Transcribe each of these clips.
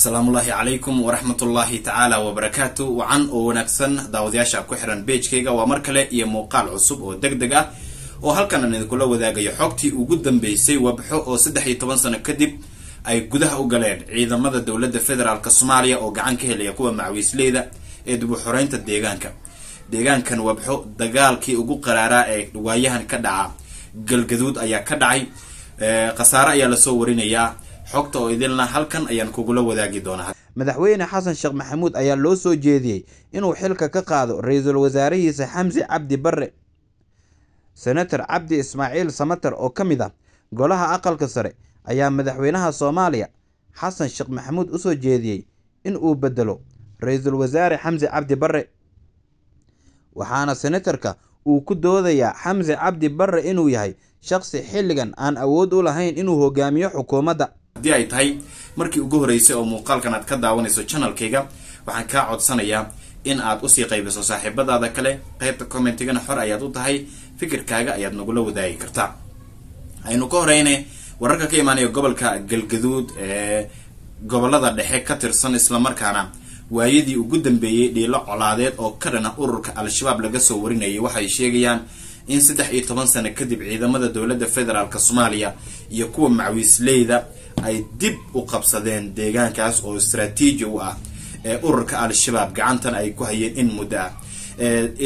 asalaamullaahi calaykum waraxmatullaahi tacaala wabarakaatu wacan oo wanaagsan daawadayaasha ku xiran beejkayga waa mar kale iyo muuqaal cusub oo deg deg ah oo halkan aan idinkula wadaagayo xogtii ugu dambeysay wabxo oo saddex iyo toban sano kadib ay gudaha u galeen ciidamada dowladda federaalk soomaaliya oo gacan ka helaya kuwa macwiisleyda ee dib u deegaanka deegaankan wabxo dagaalkii ugu qaraaraa ee waayahan ka dhaca galgaduud ayaa ka dhacay khasaare ayaa lasoo warinayaa xogta oo idinla halkan ayaan kugula wadaagi doonaa madaxweyne xasan sheekh maxamuud ayaa loo soo jeediyey inuu xilka ka qaado ra-iisul wasaarihiisa xamse cabdi barre senator cabdi ismaaciil samater oo ka mid ah golaha aqalka sare ayaa madaxweynaha soomaaliya xasan sheekh maxamuud usoo jeediyey in uu beddelo ra-iisul wasaare xamse cabdi barre waxaana senatarka uu ku doodayaa xamse cabdi barre inuu yahay shaqsi xilligan aan awood u lahayn inuu hogaamiyo xukuumadda haddii ay tahay markii ugu horeysay oo muuqaalkan aad ka daawanayso channelkayga waxaan kaa codsanayaa in aad usii qaybiso saaxiibadaada kale qaybta commentigana xor ayaad u tahay fikirkaaga ayaad nagula wadaagi kartaa aynu ka horeyne wararka ka imaanaya gobolka galgaduud ee gobolada dhexe ka tirsan islamarkaana waayadii ugu dambeeyey dhiilo colaadeed oo ka dhana ururka al-shabaab laga soo warinayay waxay sheegayaan in saddex iyo toban sano kadib ciidamada dowladda federaalk soomaaliya iyo kuwa macwiisleyda ay dib u qabsadeen deegaankaas oo istraatiiji u ah ee ururka al-shabaab gacantan ay ku hayeen in muddo ah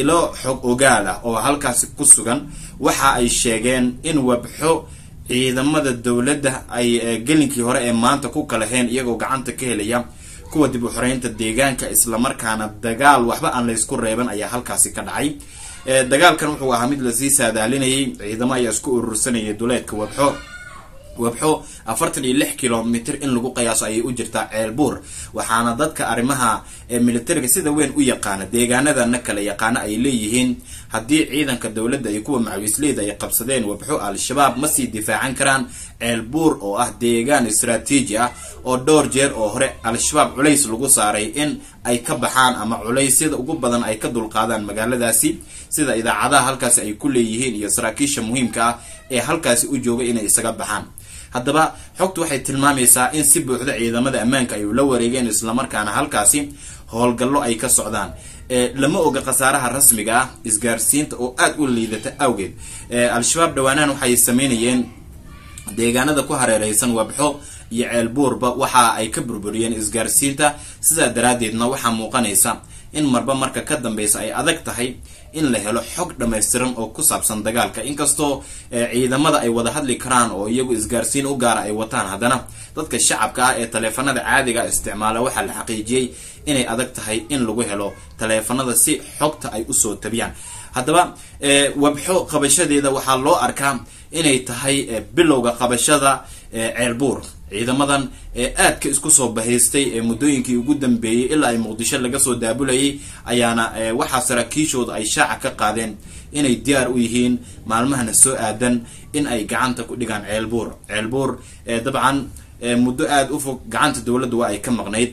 ilo xog ogaal ah oo halkaasi ku sugan waxa ay sheegeen in wabxo ciidamada dowladda ay gelinkii hore ee maanta ku kalaheen iyagoo gacanta ka helaya kuwa dib u xoreynta deegaanka islamarkaana dagaal waxba aan laysku reeban ayaa halkaasi ka dhacay dagaalkan wuxuu ahaa mid lasii saadaalinayay ciidamo ayaa isku urursanayay duleedka wabxo webxo afartan iyo lix kilomitr in lagu qiyaaso ayay u jirtaa ceelbuur waxaana dadka arrimaha ee militariga sida weyn u yaqaana deegaanadana kale yaqaana ay leeyihiin haddii ciidanka dowladda iyo kuwa macawiisleyda ay qabsadeen webxo al-shabaab ma sii difaacan karaan ceelbuur oo ah deegaan istraatiiji ah oo dhowr jeer oo hore al-shabaab culays lagu saaray in ay ka baxaan ama culaysyada ugu badan ay ka dulqaadaan magaaladaasi sida idaacadaha halkaasi ay ku leeyihiin iyo saraakiisha muhiimka ah ee halkaasi u jooga inay isaga baxaan haddaba xogtu waxay tilmaamaysaa in si buuxda ciidamada ammaanka ay ula wareegeen islamarkaana halkaasi howlgallo ay ka socdaan lama oga khasaaraha rasmiga ah isgaarsiinta oo aada u liidata awgeed al-shabaab dhawaanahan waxay sameynayeen deegaanada ku hareereysan wabxo iyo ceelbuurba waxa ay ka burburiyeen isgaarsiinta sidaa daraadeedna waxaa muuqanaysa in marba marka ka dambeysa ay adag tahay in la helo xog dhammaystiran oo ku saabsan dagaalka inkastoo eh, ciidamada ay wada hadli karaan oo iyagu isgaarsiin u gaara ay wataan haddana dadka shacabka ah ee taleefanada caadiga ah isticmaala waxaa la xaqiijiyey inay adag tahay in lagu helo taleefanada si xogta ay usoo tabiyaan haddaba eh, wabxo qabashadeeda waxaa loo arkaa inay tahay eh, bilowga qabashada ceelbuur ciidamadan ee aadka isku soo bahaystay ee muddooyinkii ugu dambeeyey ilaa ay muqdisho laga soo daabulayay ayaana waxaa saraakiishooda ay shaaca ka qaadeen inay diyaar u yihiin maalmahana soo aadan in ay gacanta ku dhigaan ceelbuur ceelbuur dabcan muddo aada u fog gacanta dowladda waa ay ka maqnayd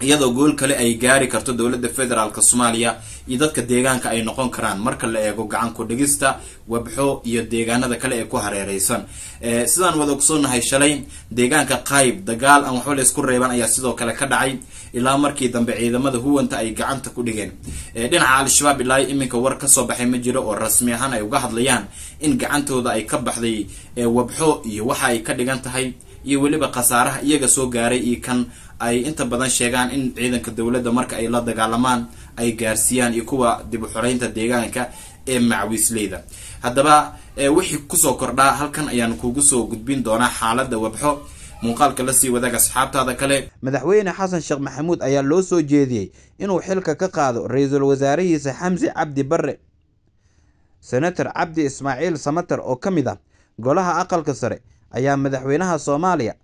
iyadoo gool kale ay gaari karto dowladda federaalk soomaaliya iyo dadka deegaanka ay noqon karaan marka la eego gacan ku dhigista wabxo iyo deegaanada kale ee ku hareereysan eh, sidaan wada ogsoonahay shalay deegaanka qayb dagaal aan waxba laysku reeban ayaa sidoo kale ka dhacay ilaa markii dambe ciidamada huwanta ay gacanta ku dhigeen eh, dhinaca al-shabaab ilaa iminka war kasoo baxay ma jiro oo rasmi ahaan ay uga hadlayaan in gacantooda ay ka baxday eh, wabxo iyo waxa ay ka dhigan tahay iyo weliba khasaaraha iyaga soo gaaray iyo kan ay inta badan sheegaan in ciidanka dowladda marka ay la dagaalamaan ay gaarsiiyaan iyo kuwa dib uxoreynta deegaanka ee macwiisleyda haddaba wixii kusoo kordhaa halkan ayaan kugu soo gudbin doonaa xaaladda wabxo muuqaalka la sii wadaaga asxaabtaada kale madaxweyne xasan sheekh maxamuud ayaa loo soo jeediyey inuu xilka ka qaado ra-iisul wasaarihiisa xamsi cabdi barre senator cabdi ismaaciil samater oo ka mid ah golaha aqalka sare ayaa madaxweynaha soomaaliya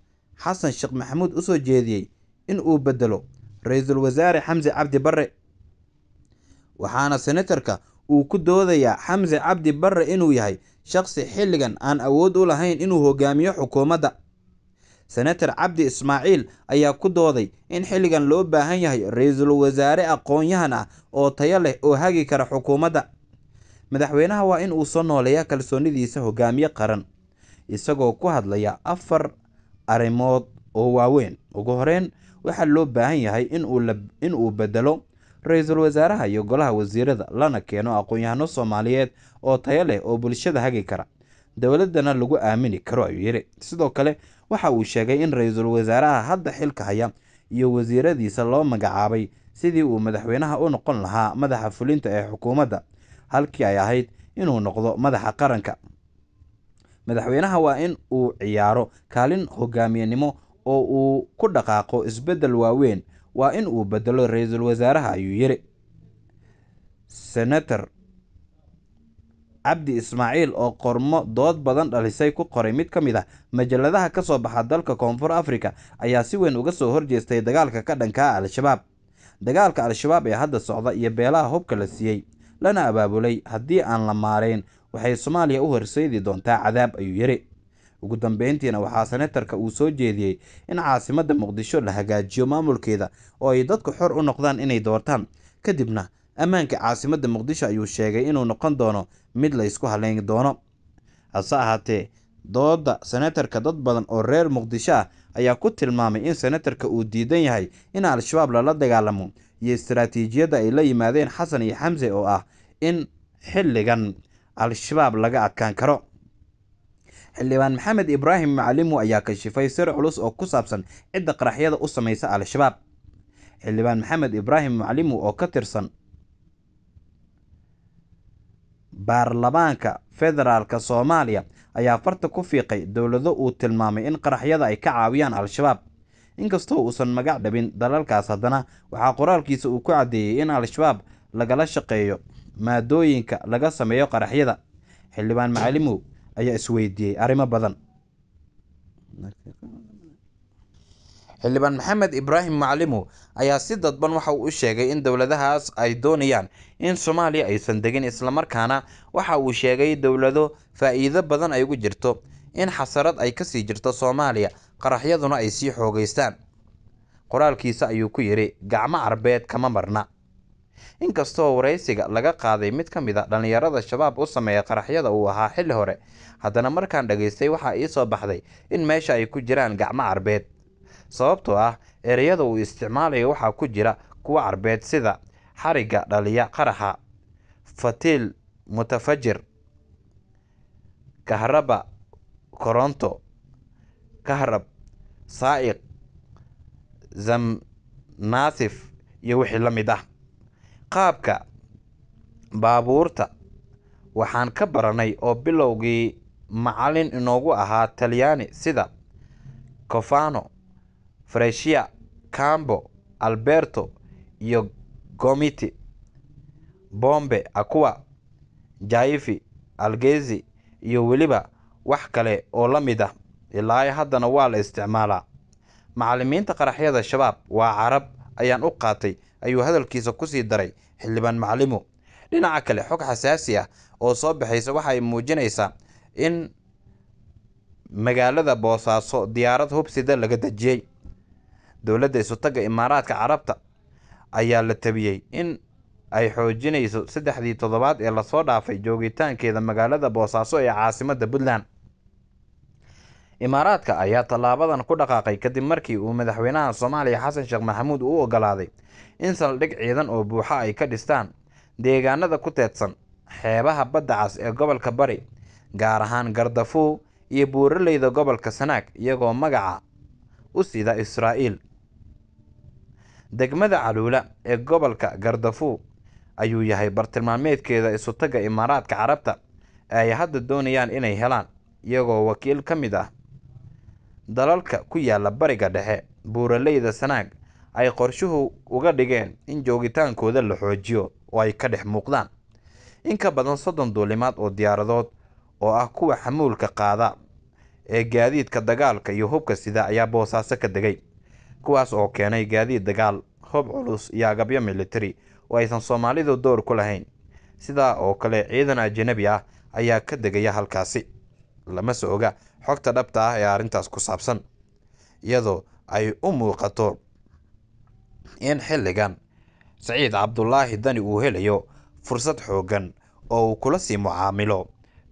xasan sheekh maxamuud usoo jeediyey in uu bedelo ra-iisul wasaare xamse cabdi barre waxaana senatarka uu ku doodayaa xamse cabdi barre inuu yahay shaqhsi xilligan aan awood u lahayn inuu hogaamiyo xukuumadda senator cabdi ismaaciil ayaa ku dooday in xilligan loo baahan yahay ra-iisul wasaare aqoon-yahan ah oo tayo leh oo hagi kara xukuumadda madaxweynaha waa in uu soo nooleeyaa kalsoonidiisa hogaamiye qaran isagoo ku hadlaya afar arrimood oo waaweyn ugu horeyn waxaa loo baahan yahay in uu bedelo ra-iisul wasaaraha iyo golaha wasiirada lana keeno aqoon-yahano soomaaliyeed oo tayo leh oo bulshada hagi kara dowladdana lagu aamini karo ayuu yidhi sidoo kale waxa uu sheegay in ra-iisul wasaaraha hadda xilka haya iyo wasiiradiisa loo magacaabay sidii uu madaxweynaha u noqon lahaa madaxa fulinta ee xukuumadda halkii ay ahayd inuu noqdo madaxa qaranka madaxweynaha waa in uu ciyaaro kaalin hogaamiyenimo oo uu ku dhaqaaqo isbeddel waaweyn waa in uu beddelo iisul wasaaraha ayuu yidhi senator cabdi ismaaciil oo qormo dood badan dhalisay ku qoray mid ka mid ah majaladaha ka soo baxa dalka koonfur afrika ayaa si weyn uga soo horjeestay dagaalka ka dhankaa al-shabaab dagaalka al-shabaab ee hadda socda iyo beelaha hubka la siiyey lana abaabulay haddii aan la maarayn waxay soomaaliya u horseedi doontaa cadaab ayuu yidhi ugu dambeyntiina waxaa senatarka uu soo jeediyey in caasimada muqdisho la hagaajiyo maamulkeeda oo ay dadku xor u noqdaan inay doortaan kadibna ammaanka caasimadda muqdisho ayuu sheegay inuu noqon doono mid laysku ysku doono hase ahaatee dooda senatarka dad badan oo reer muqdisho ah ayaa ku tilmaamay in senatarka uu diidan yahay in al-shabaab lala dagaalamo iyo istaraatiijiyadda ay la yimaadeen xasan iyo xamse oo ah in xilligan al-shabaab laga adkaan karo xildhibaan maxamed ibraahim macalimu ayaa kashifay sir culus oo ku saabsan cidda qaraxyada u samaysa al-shabaab xildhibaan maxamed ibraahim macalimu oo ka tirsan baarlamaanka federaalka soomaaliya ayaa farta ku fiiqay dowlado uu tilmaamay in qaraxyada ay ka caawiyaan al-shabaab inkastoo uusan magac dhabin dalalkaas haddana waxaa qoraalkiisa uu ku caddeeyey in al-shabaab lagala shaqeeyo maadooyinka laga sameeyo qaraxyada xildhibaan macalimow ayaa isweydiiyey arrimo badan xildhibaan maxamed ibraahim maclimo ayaa si dadban waxa uu u sheegay in dowladahaas ay doonayaan in soomaaliya aysan degin islamarkaana waxa uu sheegay dowlado faa'iido badan ay ugu jirto in xasarad ay kasii jirto soomaaliya qaraxyaduna ay sii xoogaystaan qoraalkiisa ayuu ku yidhi gacmo carbeed kama marna Inkastoo wareysiga laga qaaday mid ka mid a ah dhallinyarada shabaab u sameeya qaraxyada uu ahaa xilli hore, haddana markaan dhagaystay waxaa ii soo baxday in meesha ay ku jiraan gacmo carbeed, sababtoo ah ereyada uu isticmaalayo waxaa ku jira kuwa carbeed sida "xarigga dhaliya qaraxa", "fatiil mutafajir", "kahraba koronto", "kahrab", "saa'iq", "zamnaasif" iyo wixii la mid ah. Qaabka baabuurta waxaan ka baranay oo bilowgii macalin inoogu ahaa Talyaani sida Cofano, Brescia, cambo Alberto iyo Gomiti, Bombe Acqua, jaifi Algezi iyo weliba wax kale oo la mid ah ilaa haddana waa la isticmaalaa. macalimiinta qaraxyada shabaab waa Carab ayaan u qaatay ayuu hadalkiisa kusii daray xildhibaan macalimo dhinaca kale xog xasaasi ah oo soo baxaysa waxa ay muujinaysaa in magaalada boosaaso diyaarad hubsida laga dejiyey dowladda isutagga imaaraadka carabta ayaa la tabiyey in ay xoojinayso saddexdii toddobaad ee lasoo dhaafay joogitaankeeda magaalada boosaaso ee caasimadda puntland Imaaraadka ayaa tallaabadan ku dhaqaaqay kadib markii uu madaxweynaha Soomaaliya Xasan Sheekh Maxamuud u ogolaaday in saldhig ciidan oo buuxo ay ka dhistaan deegaanada ku teedsan xeebaha badda cas ee gobolka Bari, gaar ahaan Gaardafuu iyo buuraleyda gobolka Sanaag, iyagoo magaca u sida Israa'iil. Degmada Caluula ee gobolka Gaardafuu ayuu yahay bartilmaameedkeeda isutagga Imaaraadka Carabta ee ay hadda doonayaan inay helaan, iyagoo wakiil ka mid ah. Dalalka ku yaalla Bariga Dhexe, buuraleyda Sanaag ay qorshuhu uga dhigeen in joogitaankooda la xoojiyo oo ay ka dhex muuqdaan in ka badan soddon duulimaad oo diyaaradood oo ah kuwa xamuulka qaada ee gaadiidka dagaalka iyo hubka sida ayaa boosaaso ka degay, kuwaas oo keenay gaadiid dagaal, hub culus, iyo agabyo militari oo aysan Soomaalidu door ku lahayn. sidaa oo kale, ciidan ajanebi ah ayaa ka degaya halkaasi lamase oga xogta dhabta ah ee arrintaas ku saabsan iyadoo ay u muuqato in xilligan saciid cabdulaahi dani uu helayo fursad xooggan oo uu kula sii mucaamilo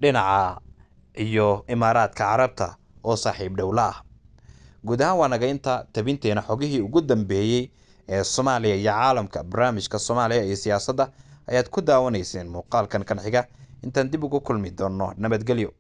dhinaca iyo imaaraadka carabta oo saaxiib dhowla ah guud ahaan waa naga inta tabinteena xogihii ugu dambeeyey ee soomaaliya iyo caalamka barnaamijka soomaaliya iyo siyaasadda ayaad ku daawanayseen muuqaalkan kanxiga intaan dib ugu kulmi doonno nabadgelyo